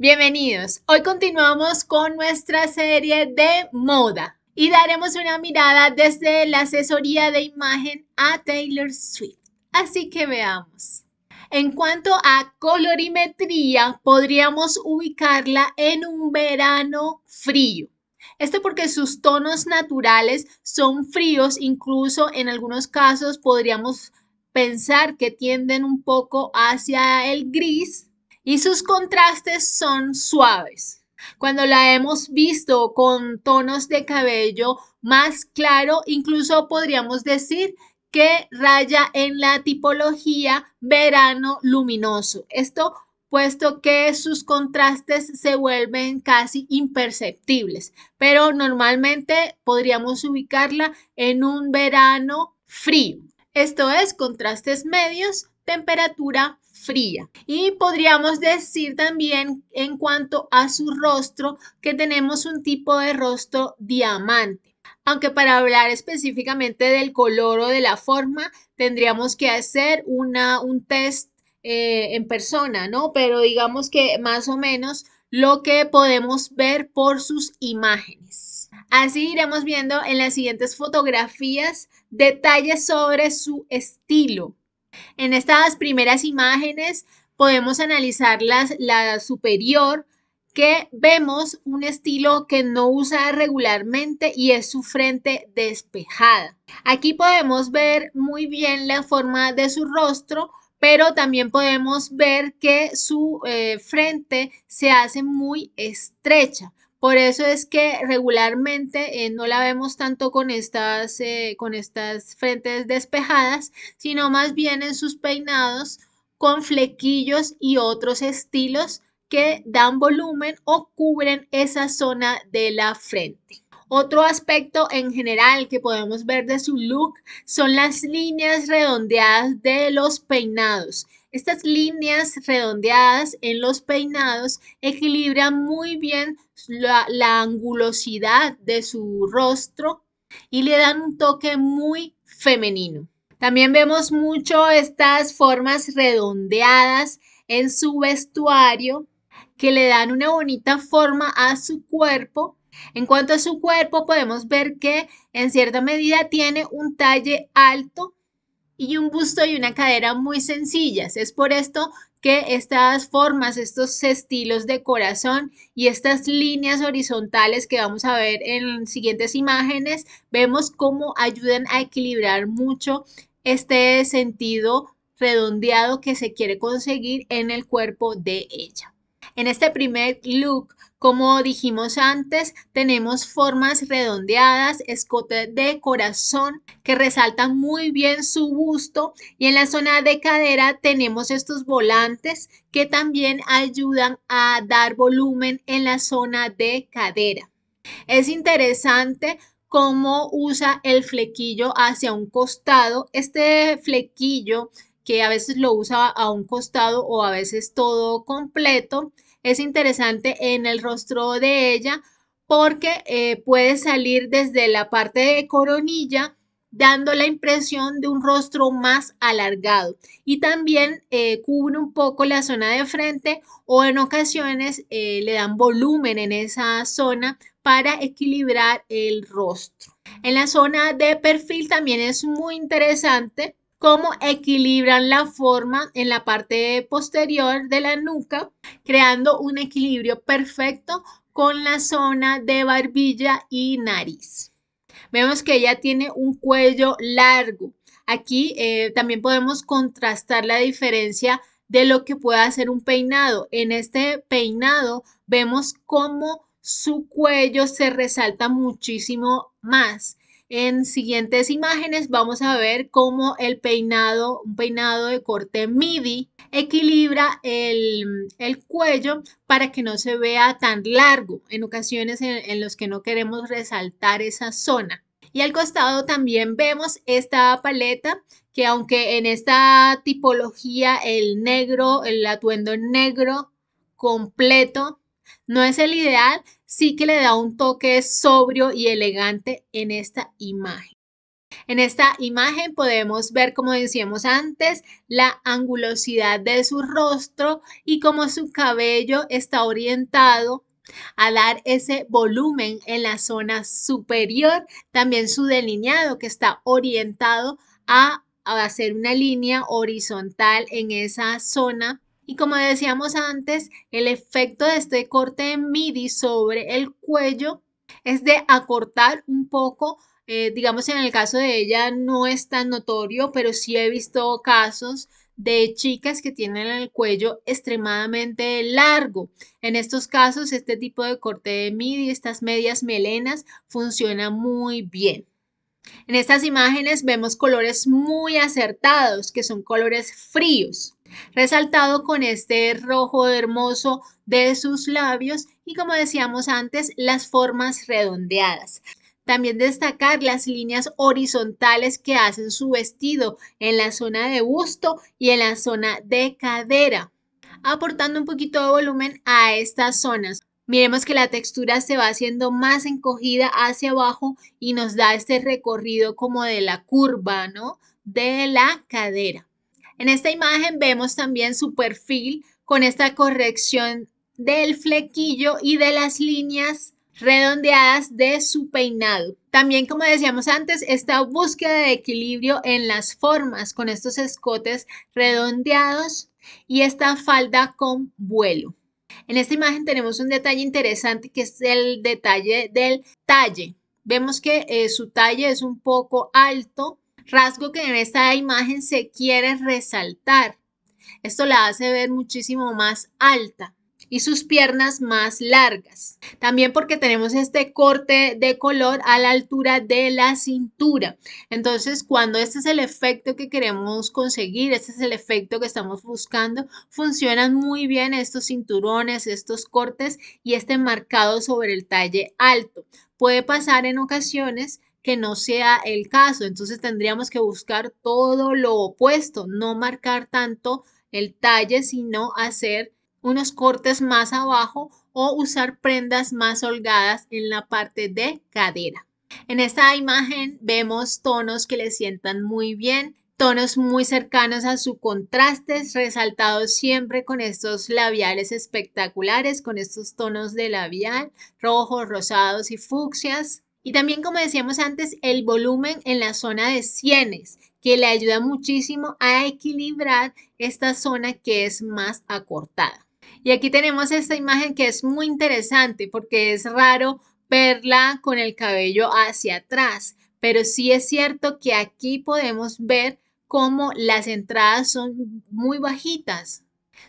Bienvenidos. Hoy continuamos con nuestra serie de moda y daremos una mirada desde la asesoría de imagen a Taylor Swift. Así que veamos. En cuanto a colorimetría, podríamos ubicarla en un verano frío. Esto porque sus tonos naturales son fríos, incluso en algunos casos podríamos pensar que tienden un poco hacia el gris y sus contrastes son suaves. Cuando la hemos visto con tonos de cabello más claro, incluso podríamos decir que raya en la tipología verano luminoso. Esto puesto que sus contrastes se vuelven casi imperceptibles, pero normalmente podríamos ubicarla en un verano frío. Esto es contrastes medios, temperatura fría. Y podríamos decir también en cuanto a su rostro que tenemos un tipo de rostro diamante. Aunque para hablar específicamente del color o de la forma, tendríamos que hacer un test eh, en persona, ¿no? Pero digamos que más o menos lo que podemos ver por sus imágenes. Así iremos viendo en las siguientes fotografías detalles sobre su estilo. En estas primeras imágenes podemos analizar la superior, que vemos un estilo que no usa regularmente y es su frente despejada. Aquí podemos ver muy bien la forma de su rostro, pero también podemos ver que su eh, frente se hace muy estrecha. Por eso es que regularmente eh, no la vemos tanto con eh, con estas frentes despejadas, sino más bien en sus peinados con flequillos y otros estilos que dan volumen o cubren esa zona de la frente. Otro aspecto en general que podemos ver de su look son las líneas redondeadas de los peinados. Estas líneas redondeadas en los peinados equilibran muy bien la, angulosidad de su rostro y le dan un toque muy femenino. También vemos mucho estas formas redondeadas en su vestuario que le dan una bonita forma a su cuerpo en cuanto a su cuerpo, podemos ver que en cierta medida tiene un talle alto y un busto y una cadera muy sencillas. Es por esto que estas formas, estos estilos de corazón y estas líneas horizontales que vamos a ver en siguientes imágenes, vemos cómo ayudan a equilibrar mucho este sentido redondeado que se quiere conseguir en el cuerpo de ella. En este primer look, como dijimos antes, tenemos formas redondeadas, escote de corazón que resaltan muy bien su busto y en la zona de cadera tenemos estos volantes que también ayudan a dar volumen en la zona de cadera. Es interesante cómo usa el flequillo hacia un costado. Este flequillo que a veces lo usa a un costado o a veces todo completo, es interesante en el rostro de ella porque eh, puede salir desde la parte de coronilla dando la impresión de un rostro más alargado y también eh, cubre un poco la zona de frente o en ocasiones eh, le dan volumen en esa zona para equilibrar el rostro. En la zona de perfil también es muy interesante cómo equilibran la forma en la parte posterior de la nuca, creando un equilibrio perfecto con la zona de barbilla y nariz. Vemos que ella tiene un cuello largo. Aquí eh, también podemos contrastar la diferencia de lo que puede hacer un peinado. En este peinado vemos cómo su cuello se resalta muchísimo más en siguientes imágenes vamos a ver cómo el peinado, un peinado de corte midi, equilibra el, el cuello para que no se vea tan largo en ocasiones en, en los que no queremos resaltar esa zona. Y al costado también vemos esta paleta que aunque en esta tipología el negro, el atuendo negro completo no es el ideal, sí que le da un toque sobrio y elegante en esta imagen. En esta imagen podemos ver, como decíamos antes, la angulosidad de su rostro y cómo su cabello está orientado a dar ese volumen en la zona superior, también su delineado que está orientado a, a hacer una línea horizontal en esa zona y como decíamos antes, el efecto de este corte de midi sobre el cuello es de acortar un poco. Eh, digamos, en el caso de ella no es tan notorio, pero sí he visto casos de chicas que tienen el cuello extremadamente largo. En estos casos, este tipo de corte de midi, estas medias melenas, funciona muy bien. En estas imágenes vemos colores muy acertados, que son colores fríos resaltado con este rojo hermoso de sus labios y como decíamos antes, las formas redondeadas. También destacar las líneas horizontales que hacen su vestido en la zona de busto y en la zona de cadera, aportando un poquito de volumen a estas zonas. Miremos que la textura se va haciendo más encogida hacia abajo y nos da este recorrido como de la curva, ¿no? De la cadera. En esta imagen vemos también su perfil con esta corrección del flequillo y de las líneas redondeadas de su peinado. También, como decíamos antes, esta búsqueda de equilibrio en las formas con estos escotes redondeados y esta falda con vuelo. En esta imagen tenemos un detalle interesante que es el detalle del talle. Vemos que eh, su talle es un poco alto rasgo que en esta imagen se quiere resaltar. Esto la hace ver muchísimo más alta y sus piernas más largas. También porque tenemos este corte de color a la altura de la cintura. Entonces, cuando este es el efecto que queremos conseguir, este es el efecto que estamos buscando, funcionan muy bien estos cinturones, estos cortes y este marcado sobre el talle alto. Puede pasar en ocasiones que no sea el caso. Entonces tendríamos que buscar todo lo opuesto, no marcar tanto el talle, sino hacer unos cortes más abajo o usar prendas más holgadas en la parte de cadera. En esta imagen vemos tonos que le sientan muy bien, tonos muy cercanos a su contraste, resaltados siempre con estos labiales espectaculares, con estos tonos de labial, rojos, rosados y fucsias. Y también, como decíamos antes, el volumen en la zona de sienes, que le ayuda muchísimo a equilibrar esta zona que es más acortada. Y aquí tenemos esta imagen que es muy interesante porque es raro verla con el cabello hacia atrás, pero sí es cierto que aquí podemos ver cómo las entradas son muy bajitas,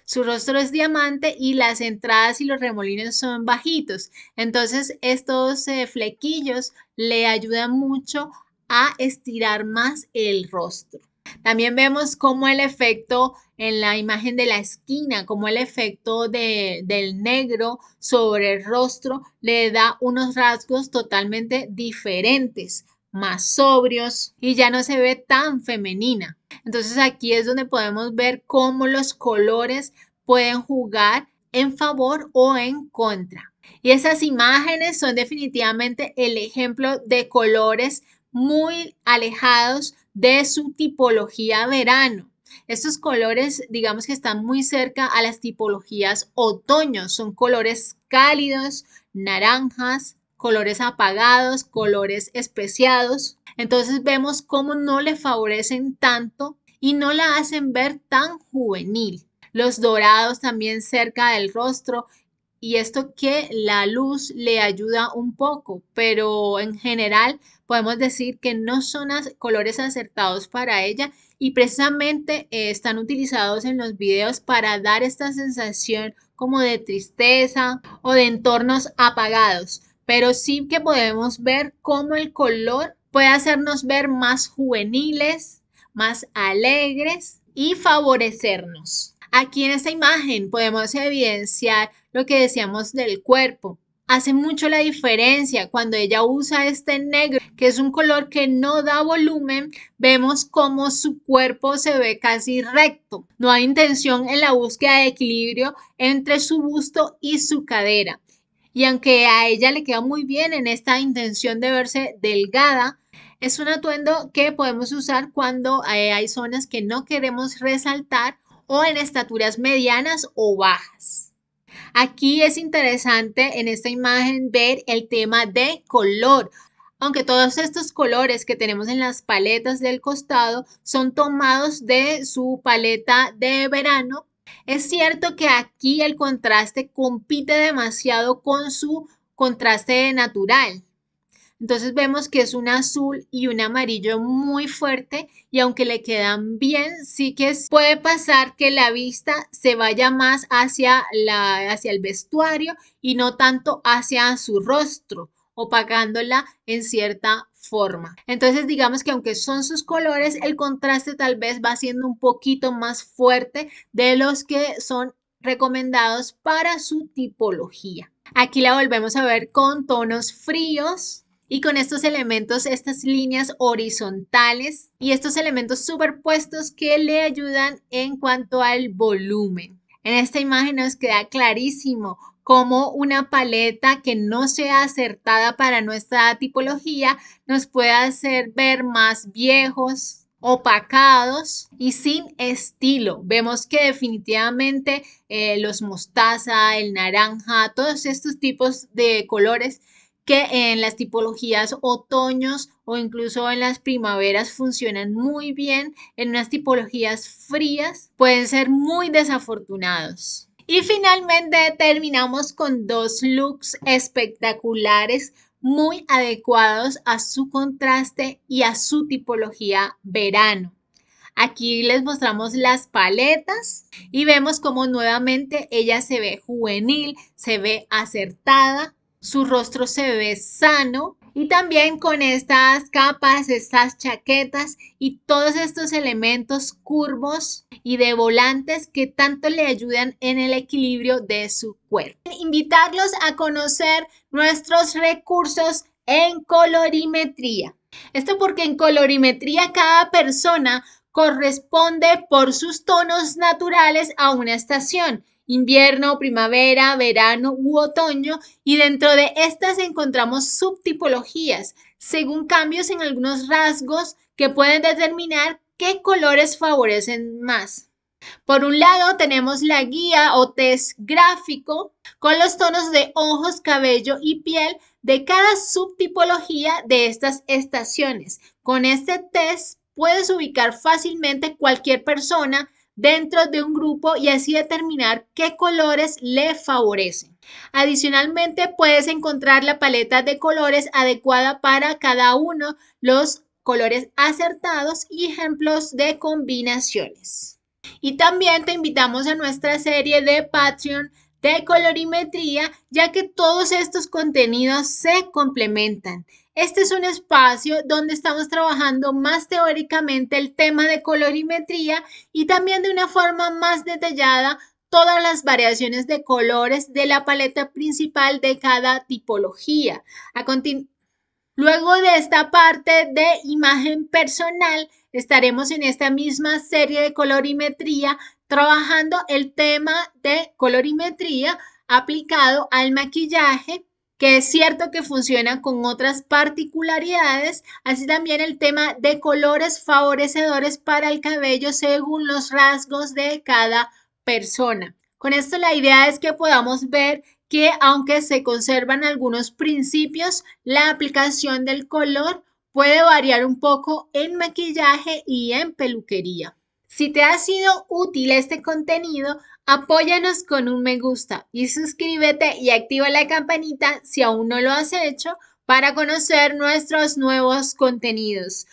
su rostro es diamante y las entradas y los remolinos son bajitos. Entonces estos eh, flequillos le ayudan mucho a estirar más el rostro. También vemos cómo el efecto en la imagen de la esquina, como el efecto del negro sobre el rostro le da unos rasgos totalmente diferentes más sobrios y ya no se ve tan femenina. Entonces aquí es donde podemos ver cómo los colores pueden jugar en favor o en contra. Y esas imágenes son definitivamente el ejemplo de colores muy alejados de su tipología verano. Estos colores, digamos que están muy cerca a las tipologías otoño, son colores cálidos, naranjas, colores apagados, colores especiados. Entonces vemos cómo no le favorecen tanto y no la hacen ver tan juvenil. Los dorados también cerca del rostro y esto que la luz le ayuda un poco, pero en general podemos decir que no son colores acertados para ella y precisamente eh, están utilizados en los videos para dar esta sensación como de tristeza o de entornos apagados pero sí que podemos ver cómo el color puede hacernos ver más juveniles, más alegres y favorecernos. Aquí en esta imagen podemos evidenciar lo que decíamos del cuerpo. Hace mucho la diferencia cuando ella usa este negro, que es un color que no da volumen, vemos cómo su cuerpo se ve casi recto. No hay intención en la búsqueda de equilibrio entre su busto y su cadera. Y aunque a ella le queda muy bien en esta intención de verse delgada, es un atuendo que podemos usar cuando eh, hay zonas que no queremos resaltar o en estaturas medianas o bajas. Aquí es interesante en esta imagen ver el tema de color, aunque todos estos colores que tenemos en las paletas del costado son tomados de su paleta de verano es cierto que aquí el contraste compite demasiado con su contraste natural. Entonces vemos que es un azul y un amarillo muy fuerte y aunque le quedan bien, sí que puede pasar que la vista se vaya más hacia, la, hacia el vestuario y no tanto hacia su rostro, opacándola en cierta forma. Entonces digamos que aunque son sus colores, el contraste tal vez va siendo un poquito más fuerte de los que son recomendados para su tipología. Aquí la volvemos a ver con tonos fríos, y con estos elementos, estas líneas horizontales y estos elementos superpuestos que le ayudan en cuanto al volumen. En esta imagen nos queda clarísimo como una paleta que no sea acertada para nuestra tipología nos puede hacer ver más viejos, opacados y sin estilo. Vemos que definitivamente eh, los mostaza, el naranja, todos estos tipos de colores que en las tipologías otoños o incluso en las primaveras funcionan muy bien, en unas tipologías frías pueden ser muy desafortunados. Y finalmente terminamos con dos looks espectaculares muy adecuados a su contraste y a su tipología verano. Aquí les mostramos las paletas y vemos cómo nuevamente ella se ve juvenil, se ve acertada, su rostro se ve sano y también con estas capas, estas chaquetas y todos estos elementos curvos y de volantes que tanto le ayudan en el equilibrio de su cuerpo. Invitarlos a conocer nuestros recursos en colorimetría. Esto porque en colorimetría cada persona corresponde por sus tonos naturales a una estación invierno, primavera, verano u otoño y dentro de estas encontramos subtipologías según cambios en algunos rasgos que pueden determinar qué colores favorecen más. Por un lado tenemos la guía o test gráfico con los tonos de ojos, cabello y piel de cada subtipología de estas estaciones. Con este test puedes ubicar fácilmente cualquier persona dentro de un grupo y así determinar qué colores le favorecen. Adicionalmente, puedes encontrar la paleta de colores adecuada para cada uno, los colores acertados y ejemplos de combinaciones. Y también te invitamos a nuestra serie de Patreon de colorimetría, ya que todos estos contenidos se complementan. Este es un espacio donde estamos trabajando más teóricamente el tema de colorimetría y también de una forma más detallada todas las variaciones de colores de la paleta principal de cada tipología. Luego de esta parte de imagen personal, estaremos en esta misma serie de colorimetría trabajando el tema de colorimetría aplicado al maquillaje que es cierto que funciona con otras particularidades, así también el tema de colores favorecedores para el cabello según los rasgos de cada persona. Con esto la idea es que podamos ver que aunque se conservan algunos principios, la aplicación del color puede variar un poco en maquillaje y en peluquería. Si te ha sido útil este contenido, Apóyanos con un me gusta y suscríbete y activa la campanita si aún no lo has hecho para conocer nuestros nuevos contenidos.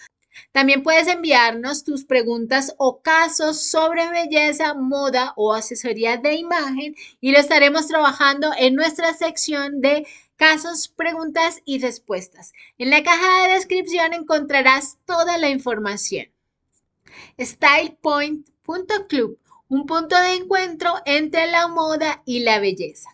También puedes enviarnos tus preguntas o casos sobre belleza, moda o asesoría de imagen y lo estaremos trabajando en nuestra sección de casos, preguntas y respuestas. En la caja de descripción encontrarás toda la información. StylePoint.club un punto de encuentro entre la moda y la belleza.